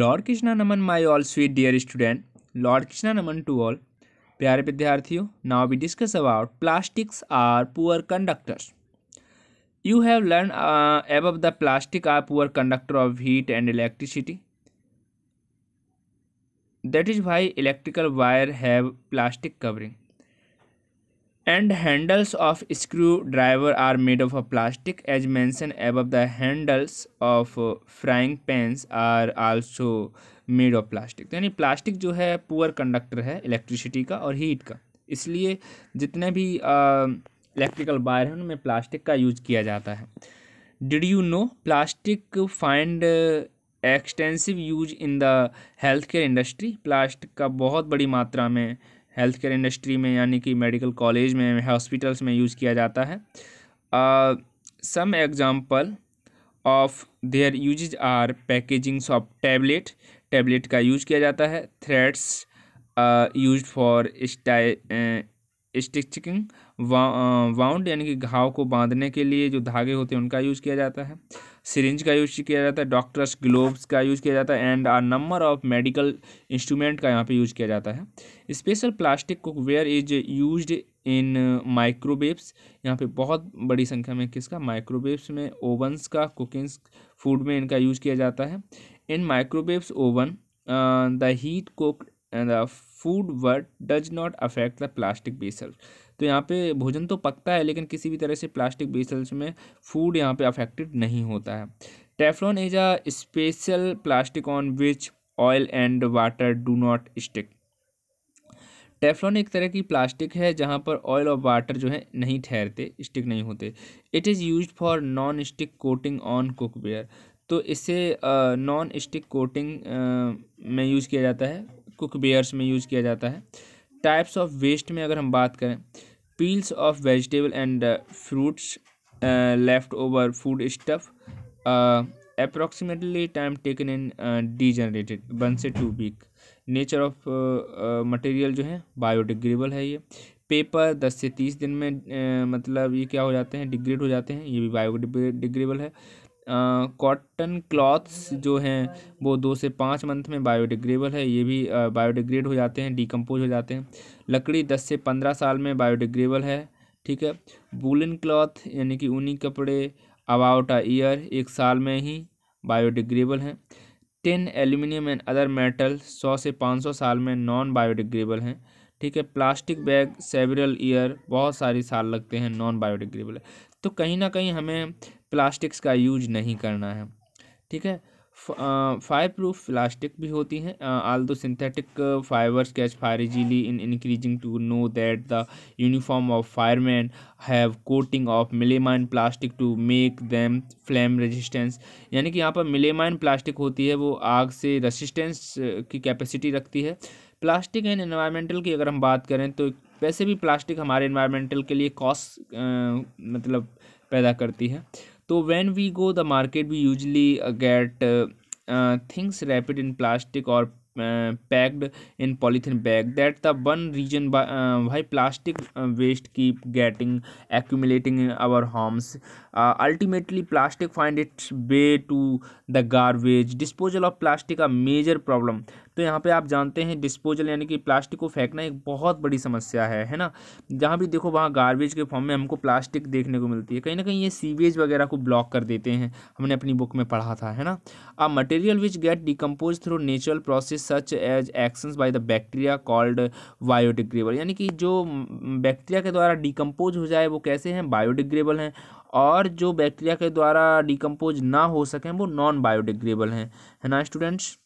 Lord Krishna नमन my all sweet dear student lord Krishna नमन to all प्यारे विद्यार्थियों now we discuss about plastics are poor conductors you have learn above the plastic are poor conductor of heat and electricity that is why electrical wire have plastic covering handles of screw driver are made of a plastic as mention above the handles of frying pans are also made of plastic तो यानी plastic जो है poor conductor है electricity का और heat का इसलिए जितने भी इलेक्ट्रिकल वायर हैं उनमें प्लास्टिक का यूज किया जाता है did you know plastic find extensive use in the health care industry plastic का बहुत बड़ी मात्रा में हेल्थ केयर इंडस्ट्री में यानी कि मेडिकल कॉलेज में हॉस्पिटल्स में यूज़ किया जाता है some example of their usages are packagings of tablet tablet का यूज किया जाता है threads use for stitching wound यानी कि घाव को बांधने के लिए जो धागे होते हैं उनका यूज़ किया जाता है सिरिंज का यूज़ किया जाता है डॉक्टर्स ग्लोव्स का यूज़ किया जाता है and a number of medical instrument का यहाँ पे यूज़ किया जाता है special plastic cookware is use in microwaves यहाँ पे बहुत बड़ी संख्या में किसका माइक्रोवेव्स में ओवंस का कुकिंग फूड में इनका यूज किया जाता है in microwaves oven the heat cook and the food word does not affect the plastic vessels तो यहाँ पे भोजन तो पकता है लेकिन किसी भी तरह से प्लास्टिक बेसल्स में फूड यहाँ पे अफेक्टेड नहीं होता है Teflon is a special plastic on which oil and water do not stick Teflon एक तरह की प्लास्टिक है जहाँ पर ऑयल और वाटर जो है नहीं ठहरते स्टिक नहीं होते it is use for non stick coating on cookware तो इसे नॉन स्टिक कोटिंग में यूज़ किया जाता है कुक बेयर्स में यूज़ किया जाता है टाइप्स ऑफ वेस्ट में अगर हम बात करें peels of vegetable and fruits left over food stuff approximately time taken in degenerated one से two week nature of material जो है बायोडिग्रेबल है ये पेपर दस से तीस दिन में uh, मतलब ये क्या हो जाते हैं डिग्रेड हो जाते हैं ये भी बायोडिग्रेबल है कॉटन क्लॉथ्स जो हैं वो दो से पाँच मंथ में बायोडिग्रेबल है ये भी बायोडिग्रेड हो जाते हैं डिकम्पोज हो जाते हैं लकड़ी दस से पंद्रह साल में बायोडिग्रेबल है ठीक है बुलन क्लॉथ यानी कि ऊनी कपड़े अबाउट आ ईयर एक साल में ही बायोडिग्रेबल हैं tin aluminium and other metal सौ से पाँच सौ साल में नॉन बायोडिग्रेबल हैं ठीक है प्लास्टिक बैग सेवरल ईयर बहुत सारे साल लगते हैं नॉन बायोडिग्रेबल है तो कहीं ना कहीं हमें प्लास्टिक्स का यूज नहीं करना है ठीक है फायर प्रूफ प्लास्टिक भी होती हैं although synthetic fibres catch fire easily in increasing to know that the uniform of fireman have coating of melamine plastic to make them flame resistance यानी कि यहाँ पर मिलेमाइन प्लास्टिक होती है वो आग से रेजिस्टेंस की कैपेसिटी रखती है प्लास्टिक एंड इन्वायरमेंटल की अगर हम बात करें तो वैसे भी प्लास्टिक हमारे इन्वायरमेंटल के लिए कॉस्ट मतलब पैदा करती है तो when we go the market we usually get things wrapped in plastic और packed in polythene bag that the one reason why plastic waste की getting accumulating our homes ultimately plastic find its way to the garbage disposal of plastic a major problem तो यहाँ पे आप जानते हैं disposal यानी कि प्लास्टिक को फेंकना एक बहुत बड़ी समस्या है है ना जहाँ भी देखो वहाँ गार्बेज के फॉर्म में हमको प्लास्टिक देखने को मिलती है कहीं ना कहीं ये सीवेज वगैरह को ब्लॉक कर देते हैं हमने अपनी बुक में पढ़ा था है ना अब material which get decompose through natural process such as actions by the bacteria called biodegradable यानी कि जो बैक्टीरिया के द्वारा डिकम्पोज हो जाए वो कैसे हैं बायोडिग्रेबल हैं और जो बैक्टीरिया के द्वारा डिकम्पोज ना हो सकें वो नॉन बायोडिग्रेबल हैं है ना स्टूडेंट्स